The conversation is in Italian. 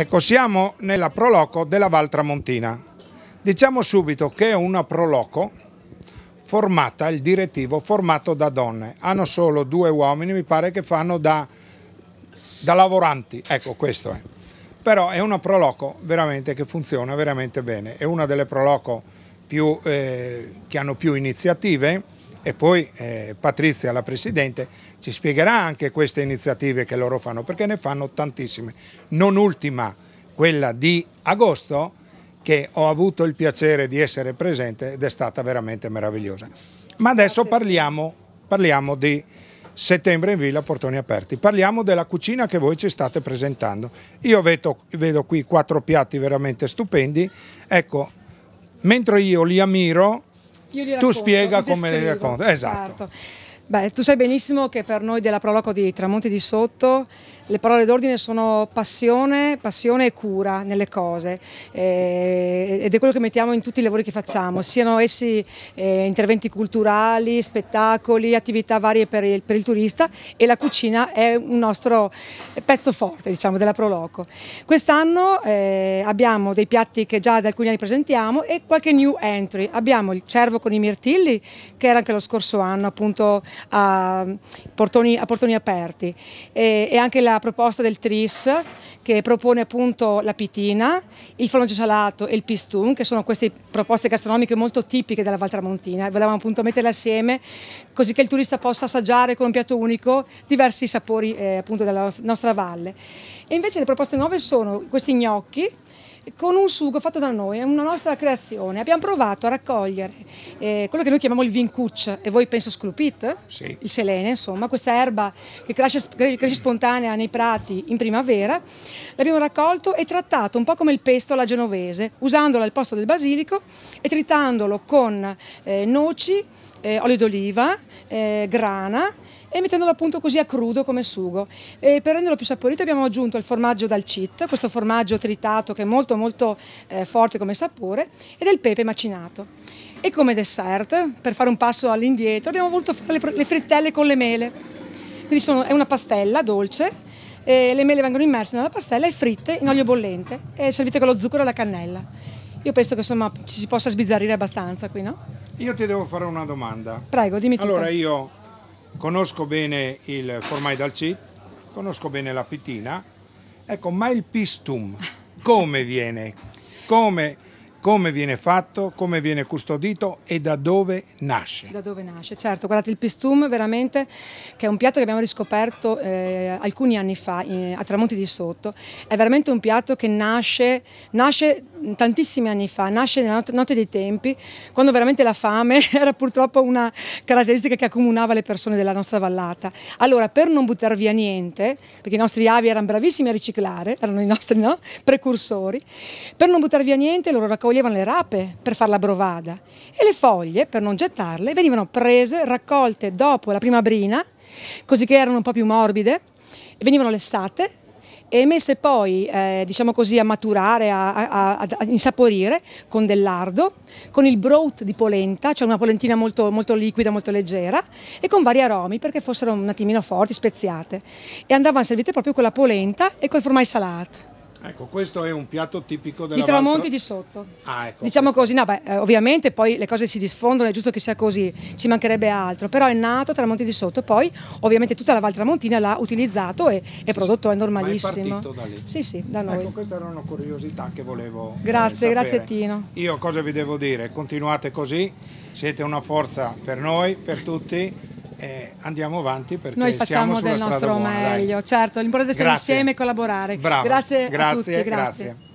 Ecco, siamo nella Proloco della Val Tramontina. Diciamo subito che è una Proloco formata, il direttivo formato da donne. Hanno solo due uomini, mi pare che fanno da, da lavoranti. Ecco, questo è. Però è una Proloco veramente che funziona veramente bene. È una delle Proloco più, eh, che hanno più iniziative e poi eh, Patrizia, la Presidente, ci spiegherà anche queste iniziative che loro fanno, perché ne fanno tantissime, non ultima quella di agosto che ho avuto il piacere di essere presente ed è stata veramente meravigliosa. Ma adesso parliamo, parliamo di settembre in Villa Portoni Aperti. Parliamo della cucina che voi ci state presentando. Io vedo, vedo qui quattro piatti veramente stupendi. Ecco, mentre io li ammiro, tu spiega come le racconto. Esatto. Certo. Beh, tu sai benissimo che per noi della Proloco di Tramonti di Sotto le parole d'ordine sono passione, passione e cura nelle cose eh, ed è quello che mettiamo in tutti i lavori che facciamo, siano essi eh, interventi culturali, spettacoli, attività varie per il, per il, turista e la cucina è un nostro pezzo forte diciamo, della Proloco. Quest'anno eh, abbiamo dei piatti che già da alcuni anni presentiamo e qualche new entry. Abbiamo il cervo con i mirtilli che era anche lo scorso anno appunto a portoni, a portoni aperti e, e, anche la proposta del TRIS che propone appunto la pitina, il formaggio salato e il pistum che sono queste proposte gastronomiche molto tipiche della Valtramontina e volevamo appunto metterle assieme così che il turista possa assaggiare con un piatto unico diversi sapori eh, appunto della nostra valle. E invece le proposte nuove sono questi gnocchi con un sugo fatto da noi, è una nostra creazione. Abbiamo provato a raccogliere eh, quello che noi chiamiamo il vincuc, e voi penso sclupit, eh? sì. il selene, insomma, questa erba che cresce, cresce, spontanea nei prati in primavera. L'abbiamo raccolto e trattato un po' come il pesto alla genovese, usandolo al posto del basilico e tritandolo con eh, noci, eh, olio d'oliva, eh, grana e mettendolo appunto così a crudo come sugo. E per renderlo più saporito abbiamo aggiunto il formaggio dal CIT, questo formaggio tritato che è molto molto eh, forte come sapore, e del pepe macinato. E come dessert, per fare un passo all'indietro, abbiamo voluto fare le, le frittelle con le mele. Quindi sono, è una pastella dolce, le mele vengono immerse nella pastella e fritte in olio bollente e servite con lo zucchero e la cannella. Io penso che insomma ci si possa sbizzarrire abbastanza qui, no? Io ti devo fare una domanda. Prego, dimmi allora, tutto. Allora io conosco bene il formai formaidalcit, conosco bene la pitina, ecco, ma il pistum come viene? Come come viene fatto, come viene custodito e da dove nasce. Da dove nasce, certo. Guardate, il pistum veramente, che è un piatto che abbiamo riscoperto eh, alcuni anni fa eh, a Tramonti di Sotto, è veramente un piatto che nasce, nasce tantissimi anni fa, nasce nella notte dei tempi, quando veramente la fame era purtroppo una caratteristica che accomunava le persone della nostra vallata. Allora, per non buttare via niente, perché i nostri avi erano bravissimi a riciclare, erano i nostri no? precursori, per non buttare via niente loro raccolgono raccoglievano le rape per fare la brovada e le foglie, per non gettarle, venivano prese, raccolte dopo la prima brina, così che erano un po' più morbide, e venivano lessate e messe poi, eh, diciamo così, a maturare, a, a, a, insaporire con del lardo, con il broth di polenta, cioè una polentina molto, molto, liquida, molto leggera, e con vari aromi perché fossero un attimino forti, speziate. E andavano servite proprio con la polenta e col formaggio salato. Ecco, questo è un piatto tipico della I tramonti di sotto. Ah, ecco diciamo questo. così, no, beh, eh, ovviamente poi le cose si diffondono, è giusto che sia così, ci mancherebbe altro, però è nato tramonti di sotto, poi ovviamente tutta la Val Tramontina l'ha utilizzato e, è prodotto è normalissimo. Ma è da lì. Sì, sì, da noi. Ecco, queste erano curiosità che volevo eh, Grazie, eh, grazie Tino. Io cosa vi devo dire? Continuate così, siete una forza per noi, per tutti eh, andiamo avanti perché noi facciamo del nostro meglio. Buona, certo, l'importante è essere grazie. insieme e collaborare. Bravo. Grazie, grazie a tutti. grazie. grazie.